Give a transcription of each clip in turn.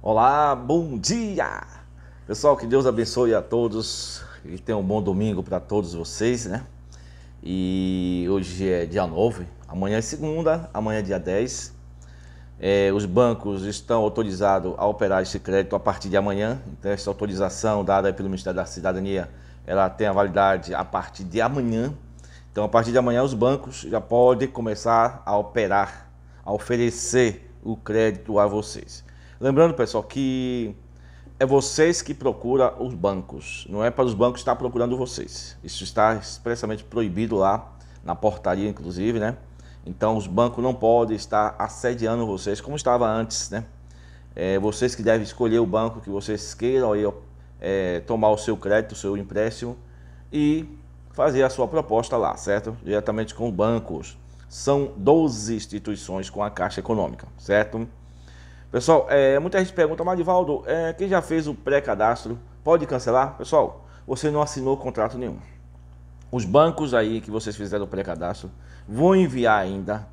Olá, bom dia! Pessoal, que Deus abençoe a todos e tenha um bom domingo para todos vocês, né? E hoje é dia 9, amanhã é segunda, amanhã é dia 10. É, os bancos estão autorizados a operar esse crédito a partir de amanhã, então essa autorização dada pelo Ministério da Cidadania, ela tem a validade a partir de amanhã. Então, a partir de amanhã, os bancos já podem começar a operar, a oferecer o crédito a vocês. Lembrando, pessoal, que é vocês que procuram os bancos, não é para os bancos estar procurando vocês. Isso está expressamente proibido lá, na portaria, inclusive, né? Então, os bancos não podem estar assediando vocês, como estava antes, né? É, vocês que devem escolher o banco que vocês queiram aí, é, tomar o seu crédito, o seu empréstimo e fazer a sua proposta lá, certo? Diretamente com bancos. São 12 instituições com a Caixa Econômica, certo? Pessoal, é, muita gente pergunta, Marivaldo, é, quem já fez o pré-cadastro pode cancelar? Pessoal, você não assinou contrato nenhum. Os bancos aí que vocês fizeram o pré-cadastro vão enviar ainda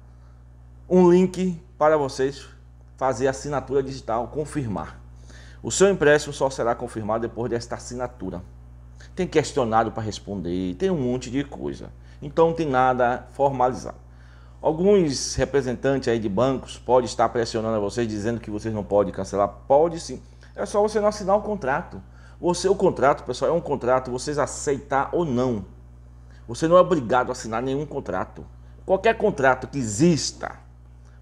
um link para vocês fazer a assinatura digital, confirmar. O seu empréstimo só será confirmado depois desta assinatura. Tem questionário para responder, tem um monte de coisa. Então não tem nada formalizado. Alguns representantes aí de bancos podem estar pressionando a vocês, dizendo que vocês não podem cancelar. Pode sim. É só você não assinar o contrato. Você, o contrato, pessoal, é um contrato, vocês aceitar ou não. Você não é obrigado a assinar nenhum contrato. Qualquer contrato que exista,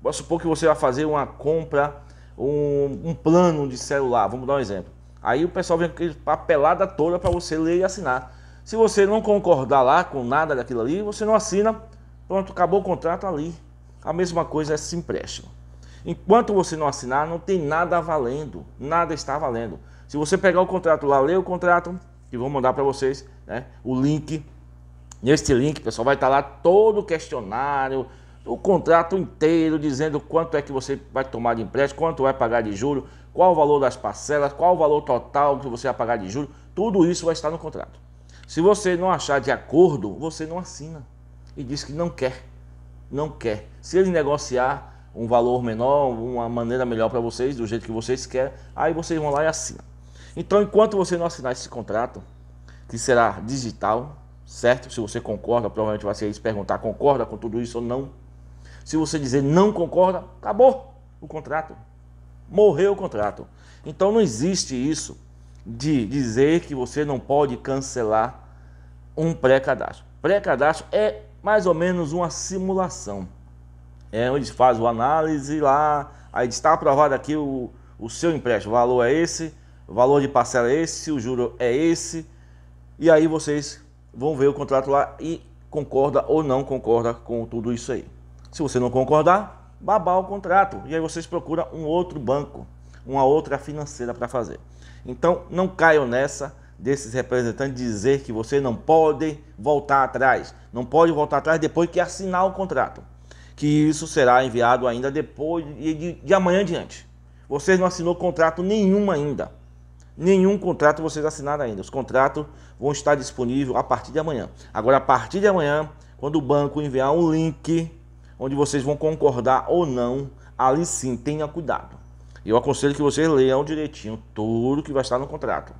vamos supor que você vai fazer uma compra, um, um plano de celular, vamos dar um exemplo. Aí o pessoal vem com aquele papelada toda para você ler e assinar. Se você não concordar lá com nada daquilo ali, você não assina, Pronto, acabou o contrato ali. A mesma coisa é esse empréstimo. Enquanto você não assinar, não tem nada valendo. Nada está valendo. Se você pegar o contrato lá, ler o contrato, que vou mandar para vocês, né? O link. Neste link, pessoal, vai estar tá lá todo o questionário, o contrato inteiro, dizendo quanto é que você vai tomar de empréstimo, quanto vai pagar de juro, qual o valor das parcelas, qual o valor total que você vai pagar de juro. Tudo isso vai estar no contrato. Se você não achar de acordo, você não assina e diz que não quer. Não quer. Se ele negociar um valor menor, uma maneira melhor para vocês, do jeito que vocês querem, aí vocês vão lá e assinam. Então, enquanto você não assinar esse contrato, que será digital, certo? Se você concorda, provavelmente vai ser isso perguntar: concorda com tudo isso ou não? Se você dizer não concorda, acabou o contrato. Morreu o contrato. Então não existe isso de dizer que você não pode cancelar um pré-cadastro. Pré-cadastro é mais ou menos uma simulação. É onde faz o análise lá, aí está aprovado aqui o, o seu empréstimo, o valor é esse, o valor de parcela é esse, o juro é esse, e aí vocês vão ver o contrato lá e concorda ou não concorda com tudo isso aí. Se você não concordar, babar o contrato e aí vocês procuram um outro banco, uma outra financeira para fazer. Então não caiam nessa desses representantes dizer que você não pode voltar atrás, não pode voltar atrás depois que assinar o contrato, que isso será enviado ainda depois de, de amanhã adiante. Vocês não assinou contrato nenhum ainda. Nenhum contrato vocês assinaram ainda. Os contratos vão estar disponíveis a partir de amanhã. Agora, a partir de amanhã, quando o banco enviar um link onde vocês vão concordar ou não, ali sim, tenha cuidado. Eu aconselho que vocês leiam direitinho tudo que vai estar no contrato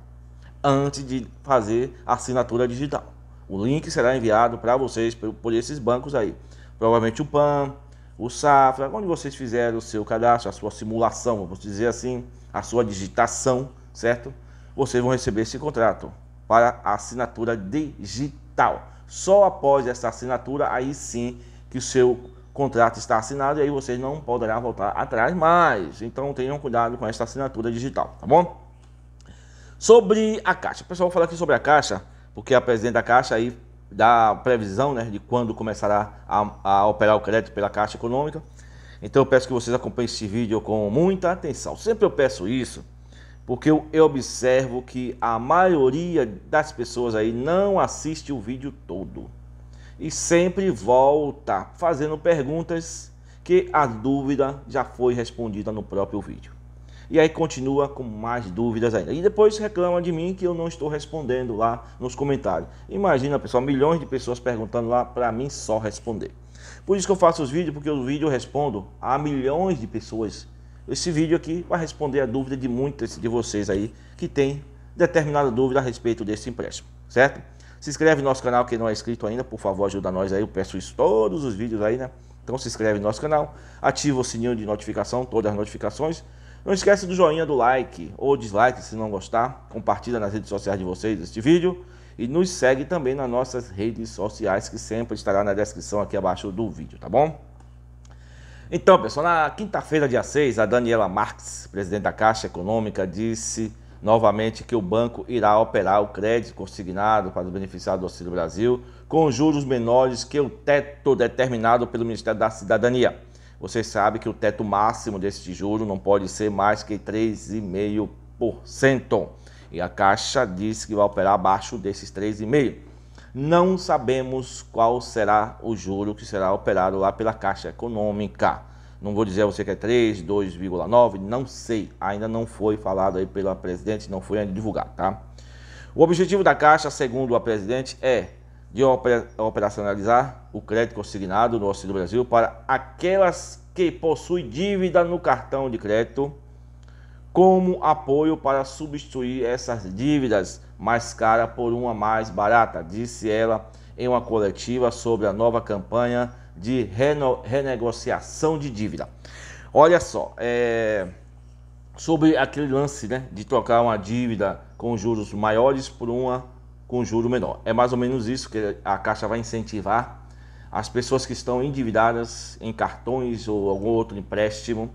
antes de fazer a assinatura digital. O link será enviado para vocês por esses bancos aí. Provavelmente o PAN, o Safra, onde vocês fizeram o seu cadastro, a sua simulação, vamos dizer assim, a sua digitação, certo? Vocês vão receber esse contrato para assinatura digital. Só após essa assinatura, aí sim que o seu contrato está assinado e aí vocês não poderão voltar atrás mais. Então tenham cuidado com essa assinatura digital, tá bom? Sobre a Caixa. Pessoal, vou falar aqui sobre a Caixa, porque a presidente da Caixa aí dá previsão né, de quando começará a, a operar o crédito pela Caixa Econômica. Então eu peço que vocês acompanhem esse vídeo com muita atenção. Sempre eu peço isso, porque eu, eu observo que a maioria das pessoas aí não assiste o vídeo todo. E sempre volta fazendo perguntas que a dúvida já foi respondida no próprio vídeo. E aí continua com mais dúvidas ainda. E depois reclama de mim que eu não estou respondendo lá nos comentários. Imagina, pessoal, milhões de pessoas perguntando lá para mim só responder. Por isso que eu faço os vídeos, porque os vídeos eu respondo a milhões de pessoas. Esse vídeo aqui vai responder a dúvida de muitos de vocês aí que tem determinada dúvida a respeito desse empréstimo, certo? Se inscreve no nosso canal quem não é inscrito ainda, por favor, ajuda nós aí. Eu peço isso todos os vídeos aí, né? Então se inscreve no nosso canal, ativa o sininho de notificação, todas as notificações, não esquece do joinha, do like ou dislike se não gostar. Compartilha nas redes sociais de vocês este vídeo. E nos segue também nas nossas redes sociais, que sempre estará na descrição aqui abaixo do vídeo, tá bom? Então, pessoal, na quinta-feira, dia 6, a Daniela Marques, presidente da Caixa Econômica, disse novamente que o banco irá operar o crédito consignado para os beneficiados do Auxílio Brasil com juros menores que o teto determinado pelo Ministério da Cidadania. Você sabe que o teto máximo deste juro não pode ser mais que 3,5%. E a Caixa diz que vai operar abaixo desses 3,5%. Não sabemos qual será o juro que será operado lá pela Caixa Econômica. Não vou dizer a você que é 3, 2,9, não sei. Ainda não foi falado aí pela presidente, não foi ainda divulgado, tá? O objetivo da Caixa, segundo a presidente, é de operacionalizar o crédito consignado no Auxílio Brasil para aquelas que possuem dívida no cartão de crédito como apoio para substituir essas dívidas mais caras por uma mais barata, disse ela em uma coletiva sobre a nova campanha de reno, renegociação de dívida. Olha só, é, sobre aquele lance né, de trocar uma dívida com juros maiores por uma com juro menor. É mais ou menos isso que a Caixa vai incentivar as pessoas que estão endividadas em cartões ou algum outro empréstimo,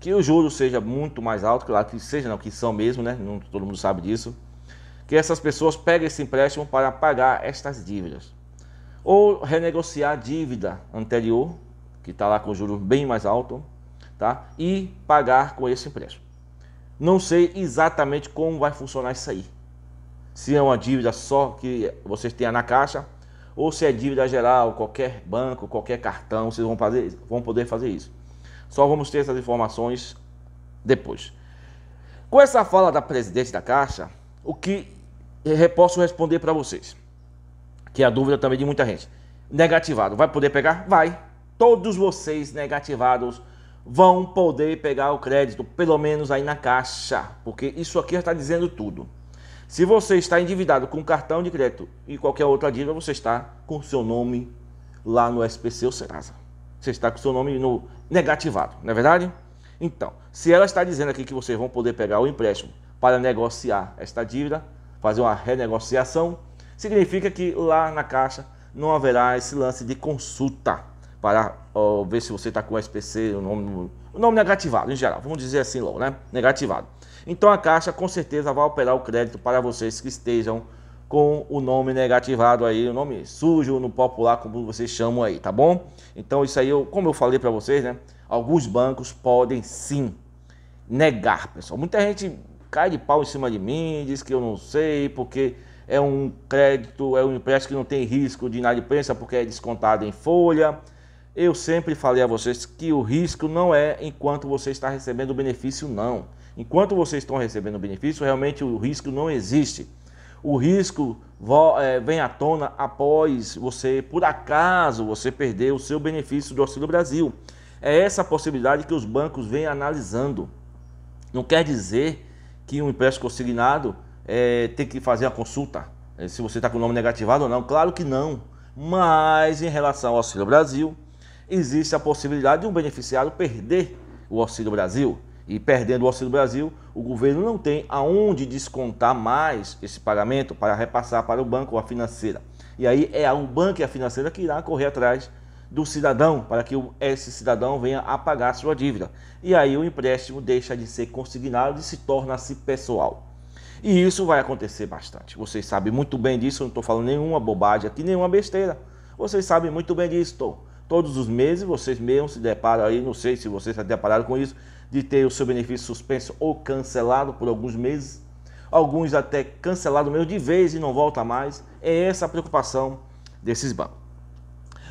que o juro seja muito mais alto, claro que seja não, que são mesmo, né? Não, todo mundo sabe disso. Que essas pessoas peguem esse empréstimo para pagar estas dívidas. Ou renegociar a dívida anterior, que está lá com juro bem mais alto, tá? E pagar com esse empréstimo. Não sei exatamente como vai funcionar isso aí se é uma dívida só que vocês tenham na caixa, ou se é dívida geral, qualquer banco, qualquer cartão, vocês vão, fazer, vão poder fazer isso. Só vamos ter essas informações depois. Com essa fala da presidente da Caixa, o que posso responder para vocês? Que é a dúvida também de muita gente. Negativado, vai poder pegar? Vai. Todos vocês negativados vão poder pegar o crédito, pelo menos aí na Caixa, porque isso aqui já está dizendo tudo. Se você está endividado com cartão de crédito e qualquer outra dívida, você está com seu nome lá no SPC ou Serasa. Você está com seu nome no negativado, não é verdade? Então, se ela está dizendo aqui que vocês vão poder pegar o empréstimo para negociar esta dívida, fazer uma renegociação, significa que lá na caixa não haverá esse lance de consulta para ó, ver se você está com o SPC, o nome, o nome negativado em geral, vamos dizer assim logo, né? Negativado. Então a Caixa com certeza vai operar o crédito para vocês que estejam com o nome negativado aí, o nome sujo no popular, como vocês chamam aí, tá bom? Então isso aí, eu, como eu falei para vocês, né? Alguns bancos podem sim negar, pessoal. Muita gente cai de pau em cima de mim, diz que eu não sei, porque é um crédito, é um empréstimo que não tem risco de inadimplência porque é descontado em folha. Eu sempre falei a vocês que o risco não é enquanto você está recebendo o benefício, não. Enquanto vocês estão recebendo o benefício, realmente o risco não existe. O risco é, vem à tona após você, por acaso, você perder o seu benefício do Auxílio Brasil. É essa possibilidade que os bancos vêm analisando. Não quer dizer que um empréstimo consignado é, tem que fazer a consulta, é, se você está com o nome negativado ou não. Claro que não. Mas em relação ao Auxílio Brasil, existe a possibilidade de um beneficiário perder o Auxílio Brasil e perdendo o Auxílio Brasil, o governo não tem aonde descontar mais esse pagamento para repassar para o banco ou a financeira. E aí é um banco e a financeira que irá correr atrás do cidadão para que esse cidadão venha a pagar sua dívida. E aí o empréstimo deixa de ser consignado e se torna-se pessoal. E isso vai acontecer bastante. Vocês sabem muito bem disso, eu não estou falando nenhuma bobagem aqui, nenhuma besteira. Vocês sabem muito bem disso. Todos os meses vocês mesmos se deparam aí, não sei se vocês se depararam com isso, de ter o seu benefício suspenso ou cancelado por alguns meses, alguns até cancelado mesmo de vez e não volta mais. É essa a preocupação desses bancos.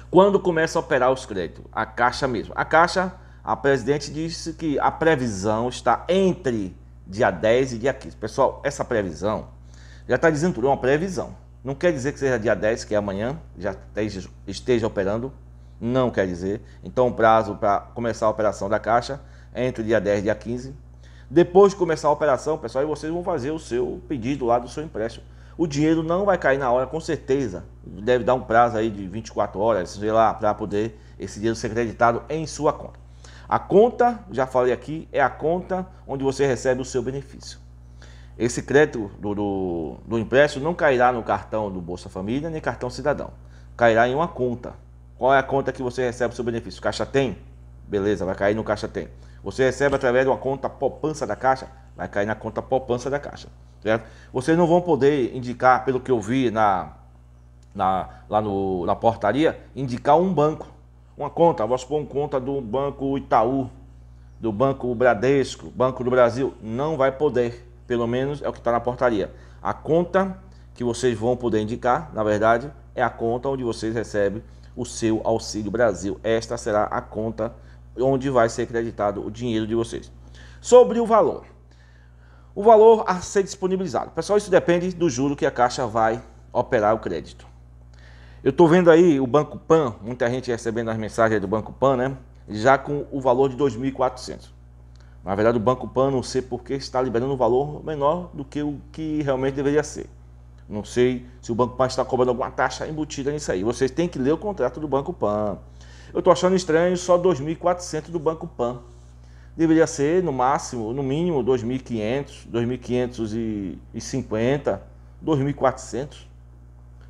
Quando começa a operar os créditos? A Caixa mesmo. A Caixa, a presidente disse que a previsão está entre dia 10 e dia 15. Pessoal, essa previsão já está dizendo tudo, é uma previsão. Não quer dizer que seja dia 10, que é amanhã, já esteja operando. Não quer dizer. Então, o prazo para começar a operação da Caixa entre o dia 10 e dia 15. Depois de começar a operação, pessoal, e vocês vão fazer o seu pedido lá do seu empréstimo. O dinheiro não vai cair na hora, com certeza. Deve dar um prazo aí de 24 horas, sei lá, para poder esse dinheiro ser creditado em sua conta. A conta, já falei aqui, é a conta onde você recebe o seu benefício. Esse crédito do, do, do empréstimo não cairá no cartão do Bolsa Família nem cartão cidadão. Cairá em uma conta. Qual é a conta que você recebe o seu benefício? Caixa tem? Beleza, vai cair no Caixa tem. Você recebe através de uma conta poupança da Caixa, vai cair na conta poupança da Caixa, certo? Vocês não vão poder indicar, pelo que eu vi na, na, lá no, na portaria, indicar um banco, uma conta, vamos supor, uma conta do Banco Itaú, do Banco Bradesco, Banco do Brasil, não vai poder, pelo menos é o que está na portaria. A conta que vocês vão poder indicar, na verdade, é a conta onde vocês recebem o seu Auxílio Brasil. Esta será a conta onde vai ser creditado o dinheiro de vocês. Sobre o valor. O valor a ser disponibilizado. Pessoal, isso depende do juro que a Caixa vai operar o crédito. Eu estou vendo aí o Banco Pan, muita gente recebendo as mensagens do Banco Pan, né? Já com o valor de 2.400. Na verdade, o Banco Pan, não sei por que está liberando um valor menor do que o que realmente deveria ser. Não sei se o Banco Pan está cobrando alguma taxa embutida nisso aí. Vocês têm que ler o contrato do Banco Pan. Eu estou achando estranho só 2.400 do Banco Pan. Deveria ser, no máximo, no mínimo, 2.500, 2.550, 2.400.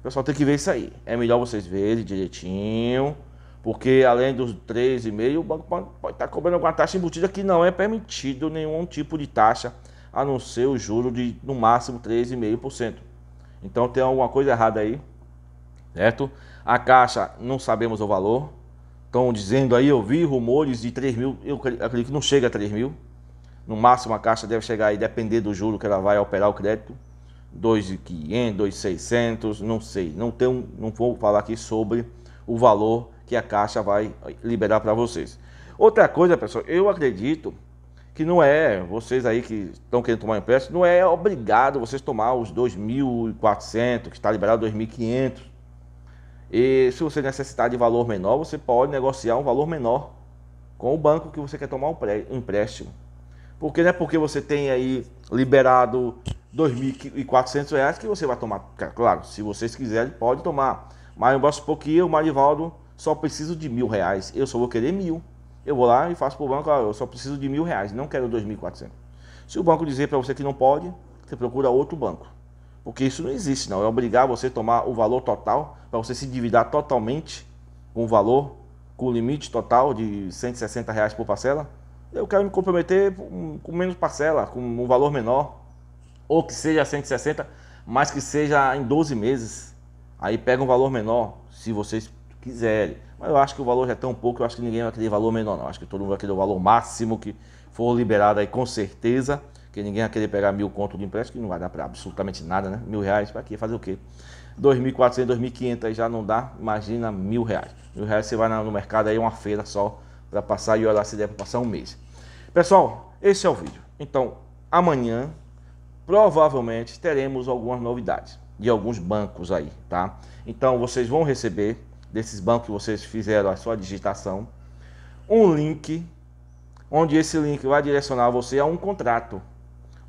pessoal tem que ver isso aí. É melhor vocês verem direitinho, porque além dos 3,5, o Banco Pan pode estar tá cobrando alguma taxa embutida que não é permitido nenhum tipo de taxa, a não ser o juro de, no máximo, 3,5%. Então tem alguma coisa errada aí, certo? A caixa, não sabemos o valor. Estão dizendo aí, eu vi rumores de 3 mil, eu acredito que não chega a 3 mil. No máximo a Caixa deve chegar aí, depender do juro que ela vai operar o crédito, 2.500, 2.600, não sei. Não, tenho, não vou falar aqui sobre o valor que a Caixa vai eh, liberar para vocês. Outra coisa, pessoal, eu acredito que não é, vocês aí que estão querendo tomar empréstimo, não é obrigado vocês tomar os 2.400, que está liberado 2.500. E se você necessitar de valor menor, você pode negociar um valor menor com o banco que você quer tomar um empréstimo. Porque não é porque você tem aí liberado R$ 2.400 que você vai tomar. Claro, se vocês quiserem, pode tomar. Mas vamos supor que eu, Marivaldo, só preciso de mil reais. Eu só vou querer mil. Eu vou lá e faço para o banco, eu só preciso de mil reais, não quero 2.400. Se o banco dizer para você que não pode, você procura outro banco. Porque isso não existe, não. É obrigar você a tomar o valor total, para você se endividar totalmente com o valor, com o limite total de 160 reais por parcela. Eu quero me comprometer com menos parcela, com um valor menor, ou que seja 160, mas que seja em 12 meses. Aí pega um valor menor, se vocês quiserem. Mas eu acho que o valor já é tão pouco, eu acho que ninguém vai querer valor menor, não. Eu acho que todo mundo vai querer o valor máximo que for liberado aí, com certeza. Porque ninguém vai querer pegar mil conto de empréstimo, que não vai dar para absolutamente nada, né? Mil reais, para quê? Fazer o quê? 2.400, 2.500 já não dá, imagina mil reais. Mil reais você vai no mercado aí, é uma feira só, para passar e olhar se der para passar um mês. Pessoal, esse é o vídeo. Então, amanhã, provavelmente, teremos algumas novidades de alguns bancos aí, tá? Então, vocês vão receber, desses bancos que vocês fizeram a sua digitação, um link, onde esse link vai direcionar você a um contrato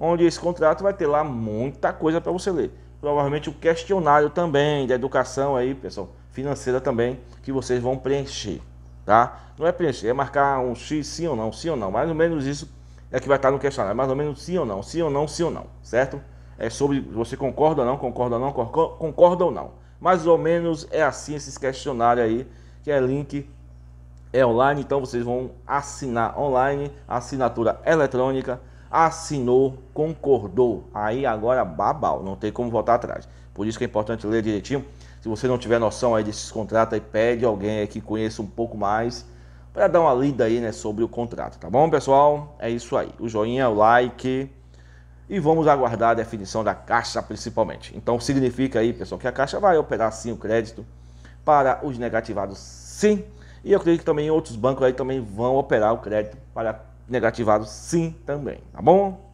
onde esse contrato vai ter lá muita coisa para você ler. Provavelmente o questionário também da educação aí, pessoal, financeira também, que vocês vão preencher, tá? Não é preencher, é marcar um X sim ou não, sim ou não, mais ou menos isso é que vai estar no questionário, mais ou menos sim ou não, sim ou não, sim ou não, certo? É sobre você concorda ou não, concorda ou não, concorda ou não. Mais ou menos é assim esses questionários aí, que é link é online, então vocês vão assinar online, assinatura eletrônica, assinou, concordou. Aí agora babau, não tem como voltar atrás. Por isso que é importante ler direitinho. Se você não tiver noção aí desses contratos, aí pede alguém aí que conheça um pouco mais para dar uma lida aí, né, sobre o contrato, tá bom, pessoal? É isso aí. O joinha, o like e vamos aguardar a definição da Caixa principalmente. Então significa aí, pessoal, que a Caixa vai operar sim o crédito para os negativados, sim. E eu acredito que também outros bancos aí também vão operar o crédito para negativado sim também, tá bom?